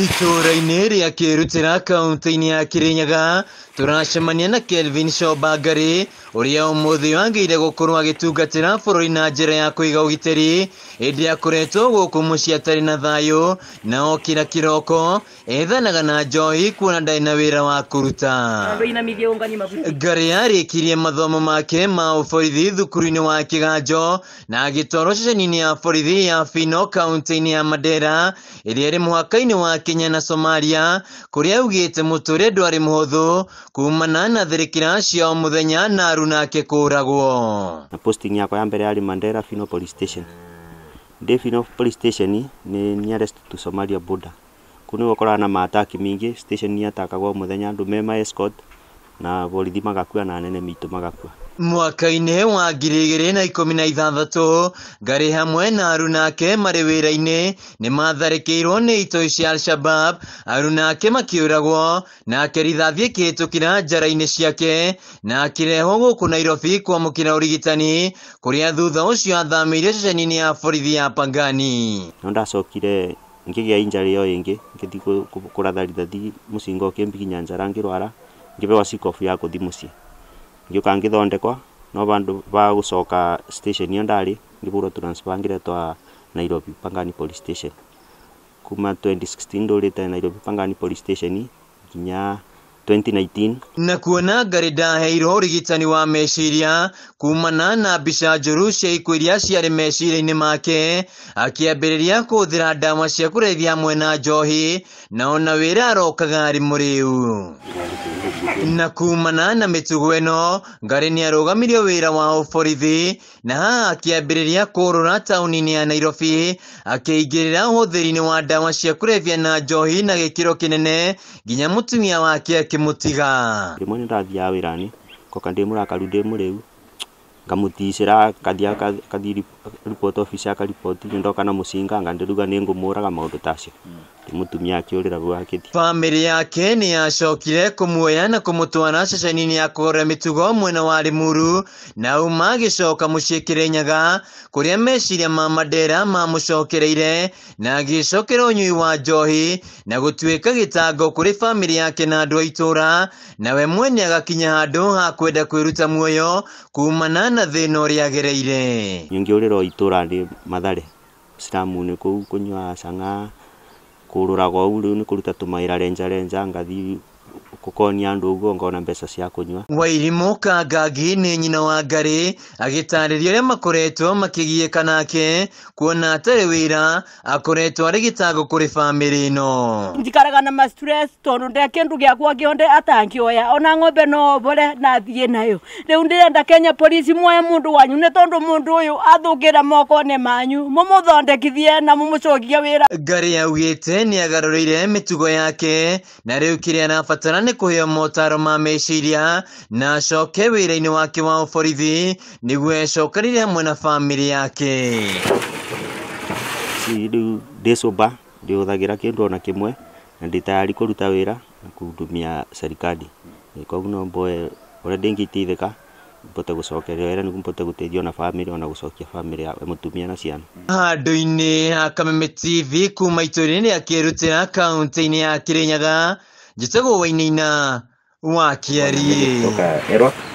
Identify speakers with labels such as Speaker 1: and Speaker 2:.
Speaker 1: itũũra-inĩ rĩa kĩrutĩra kaunti-inĩ ya kirinyaga tũracemania na kelvin shobangari ũrĩa ũmũthĩ wagĩire gũkorwo agĩtungatĩra bũrũri na njĩra ya kũiga ũgitĩri ĩndĩ akoretwo gũkũ mũciĩ atarĩ na thayũ na okĩra kiroko ethanaga na njohi kuona ndarĩ na wira wa kũruta ngari yarĩkirie mathomo make ma ũborithi thukuru-inĩ wa kĩganjo na agĩtwarwo ceceni-inĩ ya borithi ya fino kaunti-inĩ ya madera ĩrĩa ĩrĩ mũhaka-inĩ wa Kenya na Somalia kuria augite muture ndwari muhuthu kumana na thirikira cia o muthenya na arunake kuragwo
Speaker 2: na posting yakwa ya mbere yari Mandera Fino Police Station ndi Fino Police Station ni nearest to Somalia border kuni wakoraga na maataki mingi station ni atakagwo muthenya andu me ma escort na borithi magakua na nene mitu magakua
Speaker 1: mwaka-inĩ wa ngiri igĩrĩ na ikũmi na ithathatũ ngarĩ hamwe na arunake marĩ wĩra-inĩ nĩ matharĩkĩirũo nĩ itoi cia al-shabab arunake makĩũragwo nake rithathi ĩkĩhĩtũkĩra njara-inĩ ciake na akĩrehwo gũkũ nairobi kwamũkĩra ũrigitani kũrĩa thutha ũcio athamĩire ceceni-inĩ ya borithi ya pangani
Speaker 2: no ndacokire ngĩgĩa injara ĩyo ĩngĩ ngĩthiĩ kũratha rithathi mũcinga ũkĩmbiginya njara ngĩrwara ngĩbewa sikofu ya gũthiĩ mũciĩ ngiuka ngithondekwa no bandu ba gucoka station yo ndari ngiburo transfer twa Nairobi Pangani police station kuma 2016 ndurite Nairobi Pangani police station nginya 2019
Speaker 1: na kuona ngari ndaheirwo rigitani wa meciria kumana na mbica njũru cia ikuũ iria ciarĩ meciria-inĩ make akĩambĩrĩria kũhũthĩra ndawa cia kũrebia mwena njohi na ona wĩra arokaga arĩ mũrĩu na kumana na mĩtugo ĩno ngari nĩ arũgamirio wĩra wa ũborithi na haha akĩambĩrĩria kũũrũra taũni-inĩ ya nairobi akĩingĩrĩra ũhũthĩri-inĩ wa ndawa cia kũrebia na njohi na gĩkĩro kĩnene nginya mũtumia wake ngikimutiga rimwe nä ndathiaga wä ra-inä ngoka ndä må rakaru ndä må rä u
Speaker 2: ngamuticira kathia kathi report office akaripoti ndoka na musinga nga ndiruga ni ngumuuraga maundu tacio mm mutumia akiurira bwakithia
Speaker 1: famiri yake ni yacokire kumuoya na kumutwara ceceni-inĩ ya kũrora mĩtugo mwena wa limuru na uma agĩcoka mũciĩ kĩrĩnyaga kũrĩa meciria ma mandera mamũcokereire na agĩcokera ũnyui wa njohi na gũtuĩka gĩtango kuri famĩrĩ yake na andũ a itũũra nawe mwene agakinya handũ ha kwenda kwĩruta muoyo kumana na thĩna ũrĩa agereire
Speaker 2: nyingĩ ũrĩro itũũra mathare ciramu ni kũu kũnyua kũrũra gwa u rĩu nĩ kũruta tũmawĩra renjarenja ngathi gukonia nduguo ngona mbeca cia kunywa
Speaker 1: wairimuka ngagi nĩ nyina wa ngarĩ agĩtaarĩria ũrĩa makoretwo makĩgiĩka nake kuona atarĩ wĩra akoretwo arĩ gĩtago kũrĩ bamĩrĩ ĩno
Speaker 2: njikaraga na stress tondũ ndĩ kĩndũ gĩakwa gĩothe atangĩoya ona ng'ombe no bore na thiĩ nayo rĩu ndĩrenda kenya polisi muoye mũndũ wanyu nĩ tondũ mũndũ ũyũ athũkĩra moko-inĩ manyu mũmũthondekithie na mũmũcokie wĩra
Speaker 1: ngarĩ augĩte nĩ agarũrĩire mĩtugo yake na rĩu kĩrĩa arabatara nĩ nĩ kũheo motaro ma meciria na acoke wĩra-inĩ wake wa ũborithi nĩguo ecokanĩrie hamwe na bamĩrĩ yake
Speaker 2: rĩu ndĩ cũmba ndĩhũthagĩra kĩndũ ona kĩmwe na ndĩ tayari kũruta wĩra na kũhudumia serikali koguo no mboe ũrĩa ndĩngĩteithĩka mbote gũcokerio wĩra nĩguo mbote gũteithia ona bamĩrĩ ona gũcokia bamĩrĩ ya mũtumia na ciana
Speaker 1: handũ-inĩ ha kameme tv kuma itũũra-inĩ rĩa kĩrutĩra kaũntĩ-inĩ ya kĩrĩnyaga njitsego wainaina wakiarie